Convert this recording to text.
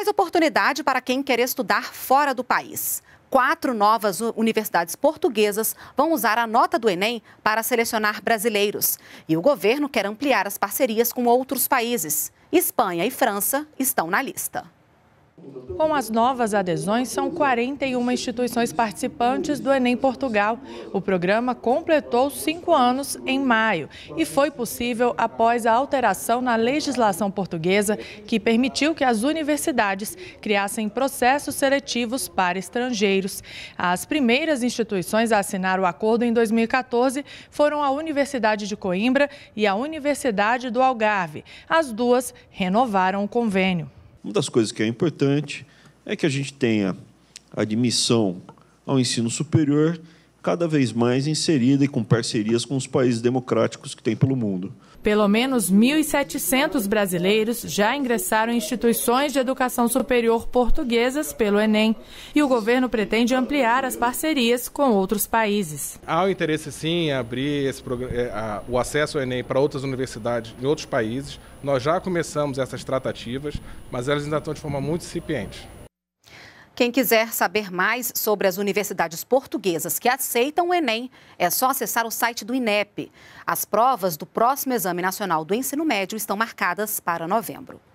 mais oportunidade para quem quer estudar fora do país. Quatro novas universidades portuguesas vão usar a nota do Enem para selecionar brasileiros. E o governo quer ampliar as parcerias com outros países. Espanha e França estão na lista. Com as novas adesões, são 41 instituições participantes do Enem Portugal. O programa completou cinco anos em maio e foi possível após a alteração na legislação portuguesa, que permitiu que as universidades criassem processos seletivos para estrangeiros. As primeiras instituições a assinar o acordo em 2014 foram a Universidade de Coimbra e a Universidade do Algarve. As duas renovaram o convênio. Uma das coisas que é importante é que a gente tenha admissão ao ensino superior cada vez mais inserida e com parcerias com os países democráticos que tem pelo mundo. Pelo menos 1.700 brasileiros já ingressaram em instituições de educação superior portuguesas pelo Enem. E o governo pretende ampliar as parcerias com outros países. Há o um interesse, sim, em abrir é, o acesso ao Enem para outras universidades em outros países. Nós já começamos essas tratativas, mas elas ainda estão de forma muito incipiente. Quem quiser saber mais sobre as universidades portuguesas que aceitam o Enem, é só acessar o site do INEP. As provas do próximo Exame Nacional do Ensino Médio estão marcadas para novembro.